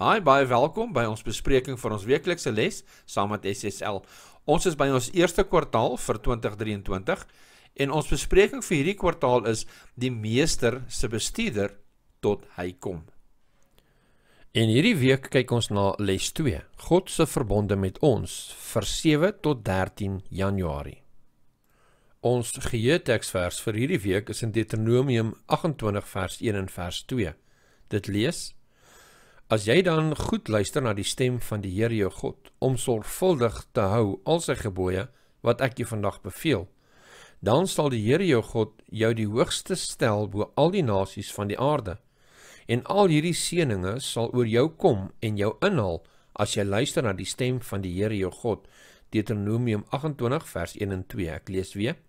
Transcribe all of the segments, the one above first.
Hi, baie welkom by ons bespreking van ons weeklikse les saam met SSL. Ons is by ons eerste kwartaal vir 2023 en ons bespreking vir hierdie kwartaal is die meester se bestuurder tot hy kom. En hierdie week kyk ons na les 2, God se verbonde met ons vir 7 tot 13 Januarie. Ons geheueteksvers vir hierdie week is in Deuteronomium 28 vers 1 en vers 2. Dit lees: As jy dan goed luister na die stem van die Here jou God om sorgvuldig te hou al sy gebooie wat ek jou vandag beveel, dan sal die Here jou God jou die hoogste stel bo al die nasies van die aarde. En al hierdie seënings sal oor jou kom en jou inhaal as jy luister na die stem van die Here jou God. Deuteronomium 28 vers 1 en 2. Ek lees weer.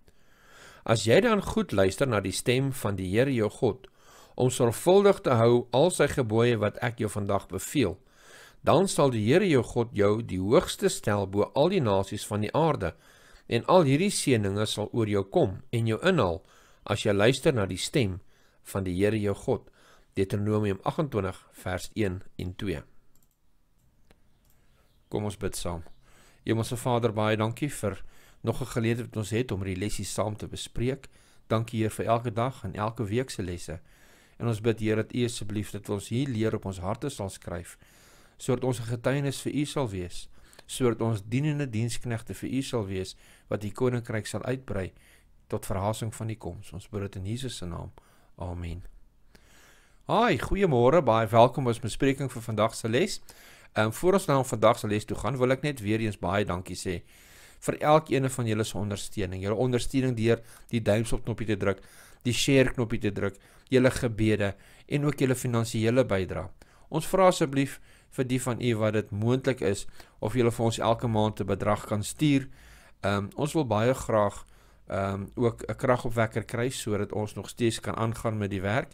As jy dan goed luister na die stem van die Here jou God om sorgvuldig te hou al sy gebooie wat ek jou vandag beveel. Dan sal die Here jou God jou die hoogste stel bo al die nasies van die aarde en al hierdie seënings sal oor jou kom en jou inhaal as jy luister na die stem van die Here jou God. Deuteronomium 28 vers 1 en 2. Kom ons bid saam. Hemelse Vader, baie dankie vir nog 'n geleentheid wat ons het om hierdie lessie saam te bespreek. Dankie Heer vir elke dag en elke week se lesse. En ons bid Here dat U asseblief dat ons hier leer op ons harte sal skryf sodat ons 'n getuienis vir U sal wees, sodat ons dienende diensknegte vir U sal wees wat U koninkryk sal uitbrei tot verhasing van die koms. Ons bid dit in Jesus se naam. Amen. Haai, goeiemôre. Baie welkom by ons bespreking vir vandag se les. Ehm voor ons nou vandag se les toe gaan, wil ek net weer eens baie dankie sê vir elkeen van julle se ondersteuning. Julle ondersteuning deur die duimpie op knoppie te druk die share knoppie te druk, julle gebede en ook julle finansiële bydrae. Ons vra asseblief vir die van u wat dit moontlik is of julle vir ons elke maand 'n bedrag kan stuur. Ehm um, ons wil baie graag ehm um, ook 'n kragopwekker kry sodat ons nog steeds kan aangaan met die werk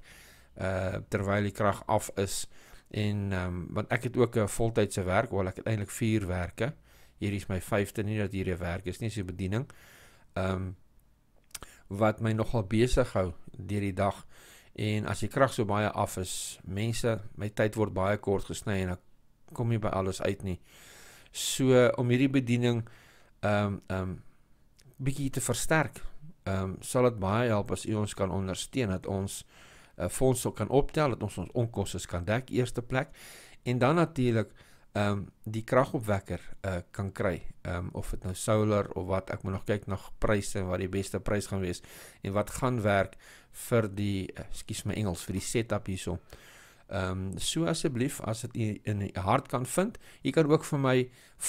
uh terwyl die krag af is en ehm um, want ek het ook 'n voltydse werk, hoewel ek eintlik 4 werke. Hierdie is my 5de nie dat hierdie werk is nie, dis 'n bediening. Ehm um, wat my nogal besig hou deur die dag. En as die krag so baie af is, mense, my tyd word baie kort gesny en ek kom nie by alles uit nie. So om hierdie bediening ehm um, ehm um, bietjie te versterk, ehm um, sal dit baie help as u ons kan ondersteun dat ons uh, fondse kan optel, dat ons ons onkosse kan dek eerste plek en dan natuurlik ehm um, die kragopwekker uh, kan kry. Ehm um, of dit nou solar of wat, ek moet nog kyk na pryse en wat die beste prys gaan wees en wat gaan werk vir die ekskuus eh, my Engels vir die setup hierso. Ehm um, so asseblief as dit in die hart kan vind, jy kan ook vir my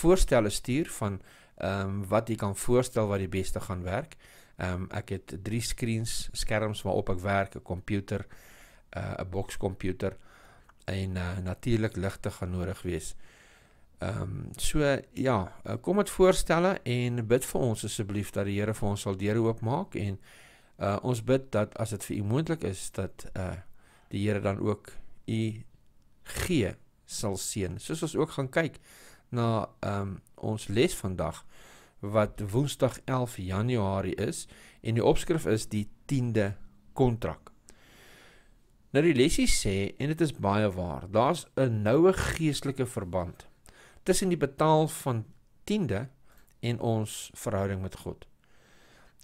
voorstelle stuur van ehm um, wat jy kan voorstel wat die beste gaan werk. Ehm um, ek het drie screens, skerms waarop ek werk, 'n komputer, eh, 'n uh, bokskomputer en uh, natuurlik ligte gaan nodig wees. Ehm um, so ja, eh, kom dit voorstelle en bid vir ons asseblief dat die Here vir ons sal deure oopmaak en uh, ons bid dat as dit vir u moontlik is dat eh uh, die Here dan ook u gee sal seën. Soos ons ook gaan kyk na ehm um, ons les vandag wat Woensdag 11 Januarie is en die opskrif is die 10de kontrak. Nou die lesie sê en dit is baie waar. Daar's 'n noue geestelike verband tussen die betaal van tiende en ons verhouding met God.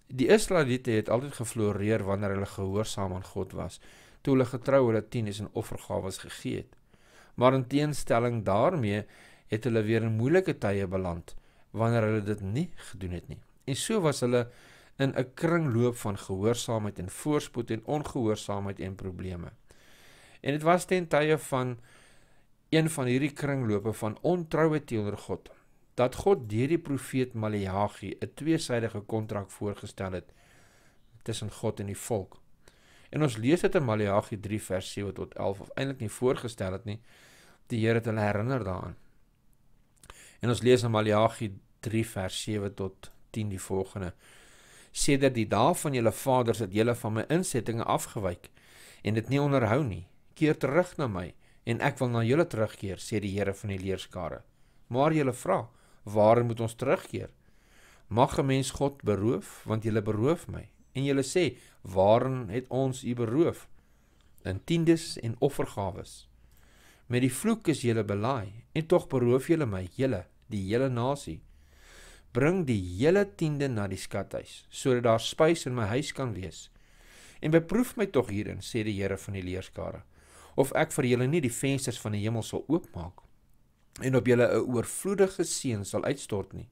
Die Israeliete het altyd gefloreer wanneer hulle gehoorsaam aan God was, toe hulle getrou hulle tiendes en offergawes gegee het. Maar in teenstelling daarmee het hulle weer in moeilike tye beland wanneer hulle dit nie gedoen het nie. En so was hulle in 'n kringloop van gehoorsaamheid en voorspoed en ongehoorsaamheid en probleme. En dit was ten tye van een van hierdie kringlope van ontroue teenoor God dat God deur die profeet Maleagi 'n tweesydige kontrak voorgestel het tussen God en die volk. En ons lees dit in Maleagi 3 vers 7 tot 11 of eintlik nie voorgestel het nie. Die Here het hulle herinner daaraan. En ons lees in Maleagi 3 vers 7 tot 10 die volgende: sedert die dae van julle vaders het julle van my insettinge afgewyk en dit nie onderhou nie. Keer terug na my en ek wil na julle terugkeer, sê die Here van die leerskare. Maar julle vra, waar moet ons terugkeer? Mag 'n mens God beroof, want julle beroof my. En julle sê, waarın het ons u beroof? In tiendes en offergawes. Met die vloek is julle belaai en tog beroof julle my, julle, die hele nasie bring die hele tiende na die skathuis sodat daar spys in my huis kan wees. En beproef my tog hierin, sê die Here van die leerskare, of ek vir julle nie die vensters van die hemel sal oopmaak en op julle 'n oorvloedige seën sal uitstort nie.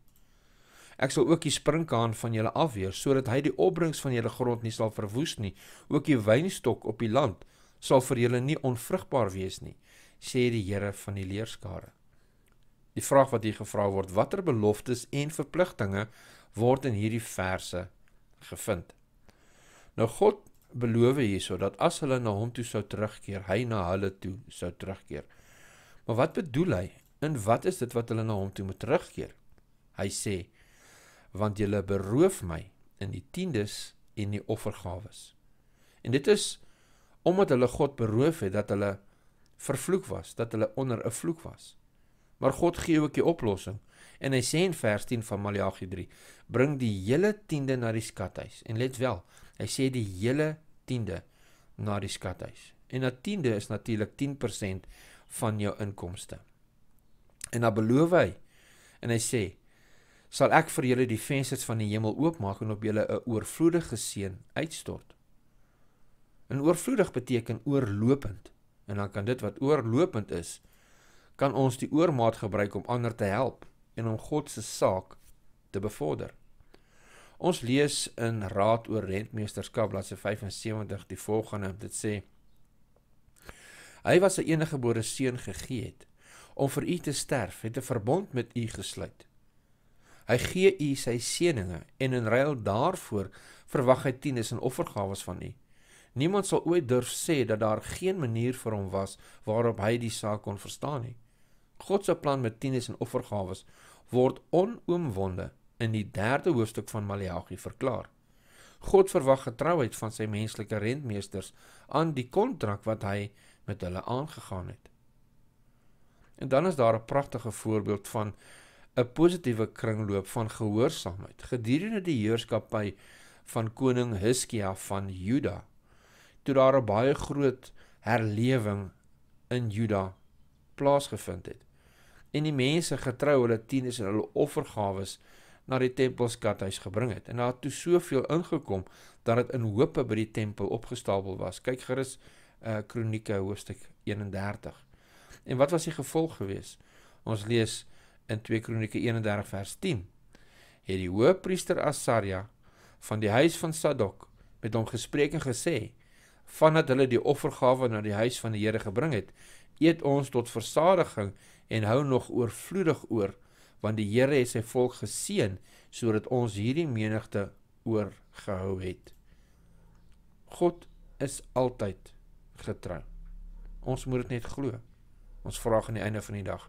Ek sal ook die sprinkhaan van julle afweer sodat hy die opbrengs van julle grond nie sal verwoes nie, ook die wynstok op die land sal vir julle nie onvrugbaar wees nie, sê die Here van die leerskare. Die vraag wat hier gevra word, watter beloftes en verpligtinge word in hierdie verse gevind? Nou God beloof hierso dat as hulle na hom toe sou terugkeer, hy na hulle toe sou terugkeer. Maar wat bedoel hy? En wat is dit wat hulle na hom toe moet terugkeer? Hy sê: "Want julle beroof my in die tiendes en die offergawes." En dit is omdat hulle God beroof het dat hulle vervloek was, dat hulle onder 'n vloek was. Maar God gee ook die oplossing. En hy sê in vers 10 van Maleagi 3: "Bring die hele tiende na die skathuis." En let wel, hy sê die hele tiende na die skathuis. En 'n tiende is natuurlik 10% van jou inkomste. En dan beloof hy en hy sê: "Sal ek vir julle die vensters van die hemel oopmaak en op julle 'n oorvloedige seën uitstort." En oorvloedig beteken oorlopend. En dan kan dit wat oorlopend is, kan ons die oormaat gebruik om ander te help en om God se saak te bevorder. Ons lees in Raad oor Rentmeesterskap bladsy 75 die volgende om dit sê: Hy was 'n eniggebore seun gegee het om vir u te sterf, het 'n verbond met u gesluit. Hy gee u sy seëninge en in ruil daarvoor verwag hy tienis en offergawe van u. Niemand sal ooit durf sê dat daar geen manier vir hom was waarop hy die saak kon verstaan nie. God se plan met tieners en offergawe word onoomwonde in die 3de hoofstuk van Maleagi verklaar. God verwag getrouheid van sy menslike rentmeesters aan die kontrak wat hy met hulle aangegaan het. En dan is daar 'n pragtige voorbeeld van 'n positiewe kringloop van gehoorsaamheid gedurende die heerskappy van koning Hizkia van Juda toe daar 'n baie groot herlewing in Juda plaasgevind het. En die mense getrou hulle tieners en hulle offergawes na die tempelskathuis gebring het en daar het toe soveel ingekom dat dit in hope by die tempel opgestapel was. Kyk gerus uh, Kronieke hoofstuk 31. En wat was die gevolg gewees? Ons lees in 2 Kronieke 31 vers 10. Het die hoofpriester Asaria van die huis van Sadok met hom gespreek en gesê: "Vandat hulle die offergawe na die huis van die Here gebring het, eet ons tot versadiging en hou nog oorvloedig oor want die Here het sy volk geseën sodat ons hierdie menigte oorgehou het. God is altyd getrou. Ons moet dit net glo. Ons vra aan die einde van die dag: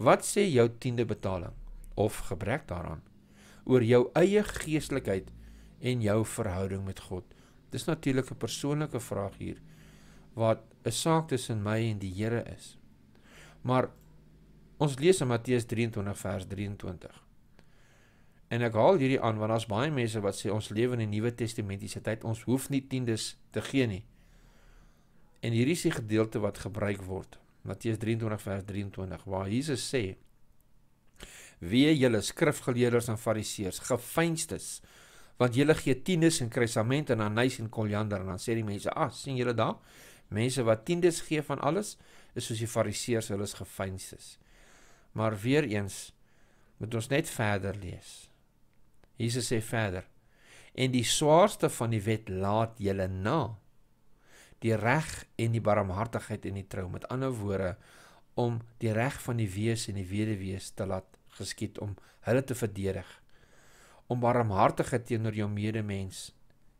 Wat sê jou tiende betaling of gebrek daaraan oor jou eie geeslikheid en jou verhouding met God? Dis natuurlik 'n persoonlike vraag hier wat 'n saak tussen my en die Here is. Maar ons lees in Matteus 23 vers 23. En ek haal hierdie aan want daar's baie mense wat sê ons lewe in die Nuwe Testamentiese tyd, ons hoef nie tiendes te gee nie. En hierdie is die gedeelte wat gebruik word. Matteus 23 vers 23 waar Jesus sê: "Wee julle skrifgeleerders en fariseërs, gefeinstes, want julle gee tiendes en krysament en aan nys en koljander en dan sê die mense: "Ag, ah, sien julle daai Mense wat tiendes gee van alles, is soos die Fariseërs, hulle is gefeinses. Maar weer eens moet ons net verder lees. Jesus sê verder: En die swaarste van die wet laat julle na die reg en die barmhartigheid en die trou. Met ander woorde, om die reg van die wees en die weduwee te laat geskied om hulle te verdedig. Om barmhartigheid teenoor jou medemens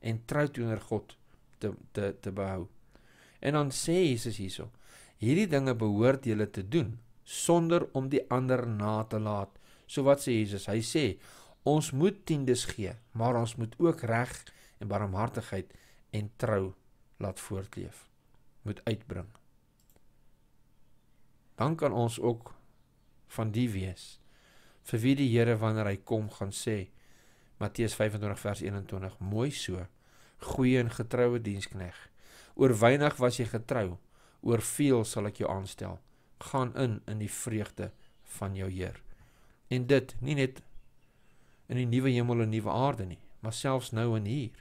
en trou teenoor God te te te behou. En dan sê Jesus hierso: Hierdie dinge behoort julle te doen sonder om die ander na te laat. So wat sê Jesus? Hy sê ons moet tiendes gee, maar ons moet ook reg en barmhartigheid en trou laat voortleef. Moet uitbring. Dan kan ons ook van die wees vir wie die Here wanneer hy kom gaan sê Matteus 25 vers 21 mooi so goeie en getroue dienskneg Oor weinig was jy getrou, oor veel sal ek jou aanstel. Gaan in in die vreugde van jou Heer. En dit, nie net in die nuwe hemel en nuwe aarde nie, maar selfs nou en hier,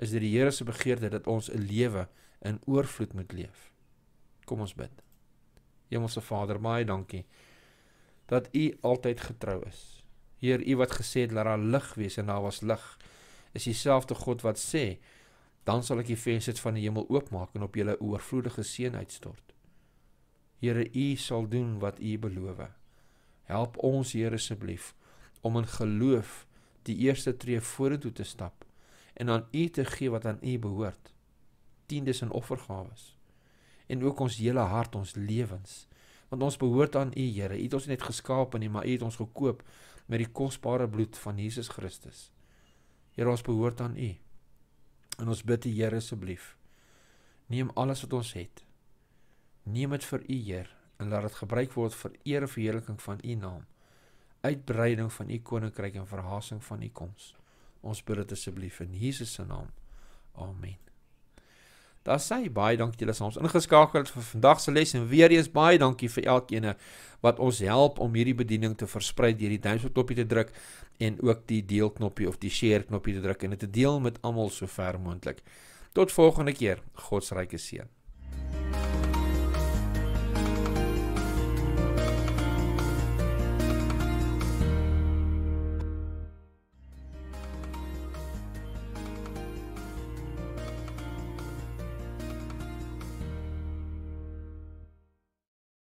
is dit die Here se begeerte dat ons 'n lewe in oorvloed moet leef. Kom ons bid. Hemelse Vader, baie dankie dat U altyd getrou is. Heer, U wat gesê het dat daar lig was en daar was lig, is dieselfde God wat sê dan sal ek die venster van die hemel oopmaak en op julle oorvloedige seën uitstort. Here, U sal doen wat U beloof. Help ons, Here, asseblief om in geloof die eerste tree vorentoe te stap en aan U te gee wat aan U behoort. Tiendes en offergawes en ook ons hele hart, ons lewens. Want ons behoort aan U, Here. U het ons net geskaap en nie, maar U het ons gekoop met die kosbare bloed van Jesus Christus. Here, ons behoort aan U. Hee. En ons bid die Here asseblief. Neem alles wat ons het. Neem dit vir U Heer en laat dit gebruik word vir eer en verheerliking van U naam. Uitbreiding van U koninkryk en verhasing van U koms. Ons bid dit asseblief in Jesus se naam. Amen. Daar sê baie dankie julle soms ingeskakel vir vandag se les en weer eens baie dankie vir elkeen wat ons help om hierdie bediening te versprei deur die duimpie knoppie te druk en ook die deel knoppie of die share knoppie te druk en dit te deel met almal so ver moontlik. Tot volgende keer. God se ryke seën.